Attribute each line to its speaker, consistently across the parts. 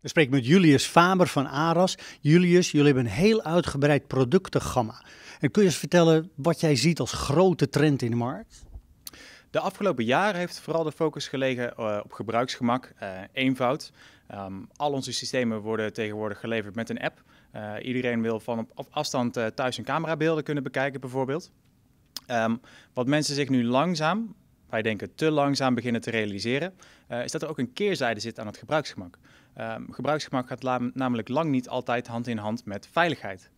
Speaker 1: We spreken met Julius Faber van Aras. Julius, jullie hebben een heel uitgebreid productengamma. En kun je eens vertellen wat jij ziet als grote trend in de markt?
Speaker 2: De afgelopen jaren heeft vooral de focus gelegen eh, op gebruiksgemak, eh, eenvoud. Ehm, al onze systemen worden tegenwoordig geleverd met een app. Eh, iedereen wil van op afstand thuis hun camerabeelden kunnen bekijken bijvoorbeeld. Ehm, wat mensen zich nu langzaam, wij denken te langzaam, beginnen te realiseren, is dat er ook een keerzijde zit aan het gebruiksgemak. Um, gebruiksgemak gaat namelijk lang niet altijd hand in hand met veiligheid.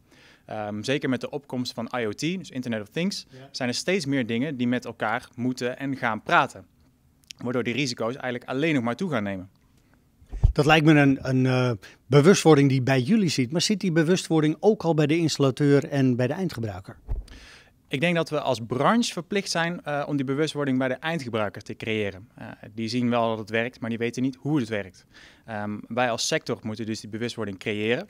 Speaker 2: Ehm, zeker met de opkomst van IoT, dus Internet of Things, zijn er steeds meer dingen die met elkaar moeten en gaan praten. Waardoor die risico's eigenlijk alleen nog maar toe gaan nemen.
Speaker 1: Dat lijkt me een, een eh, bewustwording die bij jullie zit. Maar zit die bewustwording ook al bij de installateur en bij de eindgebruiker?
Speaker 2: Ik denk dat we als branche verplicht zijn eh, om die bewustwording bij de eindgebruiker te creëren. Eh, die zien wel dat het werkt, maar die weten niet hoe het werkt. Ehm, wij als sector moeten dus die bewustwording creëren.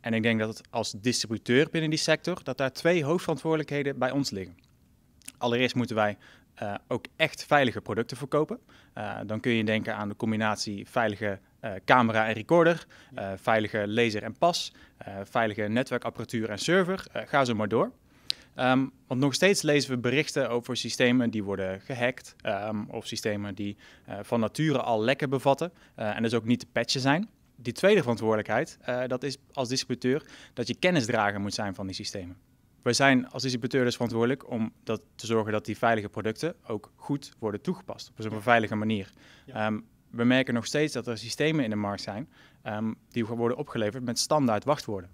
Speaker 2: En ik denk dat het als distributeur binnen die sector, dat daar twee hoofdverantwoordelijkheden bij ons liggen. Allereerst moeten wij eh, ook echt veilige producten verkopen. dan kun je denken aan de combinatie veilige camera en recorder, veilige laser en pas, veilige netwerkapparatuur en server. ga zo maar door. Ehm, want nog steeds lezen we berichten over systemen die worden gehackt ehm, of systemen die eh, van nature al lekken bevatten eh, en dus ook niet te patchen zijn. Die tweede verantwoordelijkheid, eh, dat is als distributeur dat je kennisdrager moet zijn van die systemen. We zijn als distributeur dus verantwoordelijk om dat te zorgen dat die veilige producten ook goed worden toegepast op een veilige manier. Ehm, we merken nog steeds dat er systemen in de markt zijn die worden opgeleverd met standaard wachtwoorden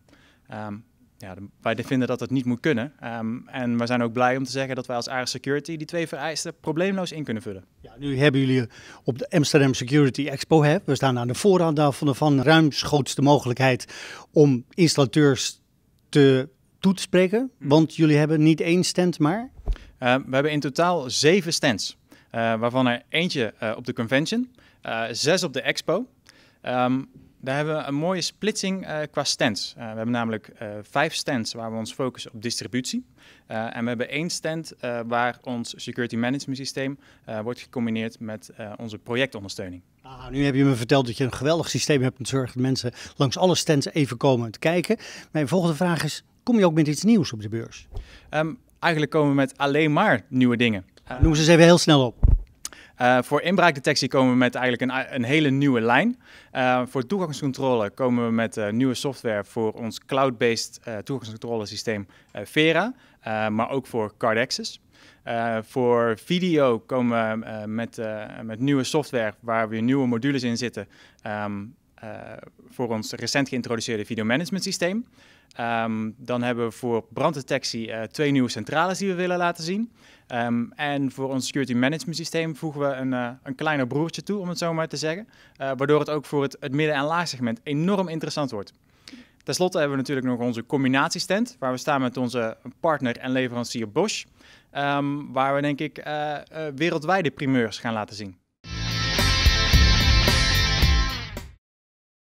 Speaker 2: ja, wij vinden dat dat niet moet kunnen. Ehm, en we zijn ook blij om te zeggen dat wij als Ares Security die twee vereisten probleemloos in kunnen vullen.
Speaker 1: Ja, nu hebben jullie op de Amsterdam Security Expo, hè, we staan aan de voorraad daarvan, van ruimschoots de mogelijkheid om installateurs te toe te spreken. Mm. Want jullie hebben niet één stand, maar?
Speaker 2: Ehm, we hebben in totaal zeven stands. Eh, waarvan er eentje eh, op de convention, eh, zes op de expo. Ehm, daar hebben we een mooie splitsing eh, qua stands. Eh, we hebben namelijk eh, vijf stands waar we ons focussen op distributie. en we hebben één stand waar ons security management systeem wordt gecombineerd met onze projectondersteuning.
Speaker 1: Ah, nu heb je me verteld dat je een geweldig systeem hebt om te zorgen dat mensen langs alle stands even komen te kijken. Mijn volgende vraag is, kom je ook met iets nieuws op de beurs?
Speaker 2: Ehm, eigenlijk komen we met alleen maar nieuwe dingen. Noem ze eens even heel snel op. Eh, voor inbraakdetectie komen we met eigenlijk een, een hele nieuwe lijn. Eh, voor toegangscontrole komen we met eh, nieuwe software voor ons cloud-based toegangscontrolesysteem Vera, maar ook voor Card Access. voor video komen we met, met nieuwe software waar weer nieuwe modules in zitten, ehm, eh, voor ons recent geïntroduceerde videomanagement systeem. Ehm, dan hebben we voor branddetectie eh, twee nieuwe centrales die we willen laten zien. Ehm, en voor ons security management systeem voegen we een, uh, een kleiner broertje toe, om het zo maar te zeggen. waardoor het ook voor het, midden- en laagsegment enorm interessant wordt. Ten slotte hebben we natuurlijk nog onze combinatiestand, waar we staan met onze partner en leverancier Bosch. Ehm, waar we denk ik wereldwijde primeurs gaan laten zien.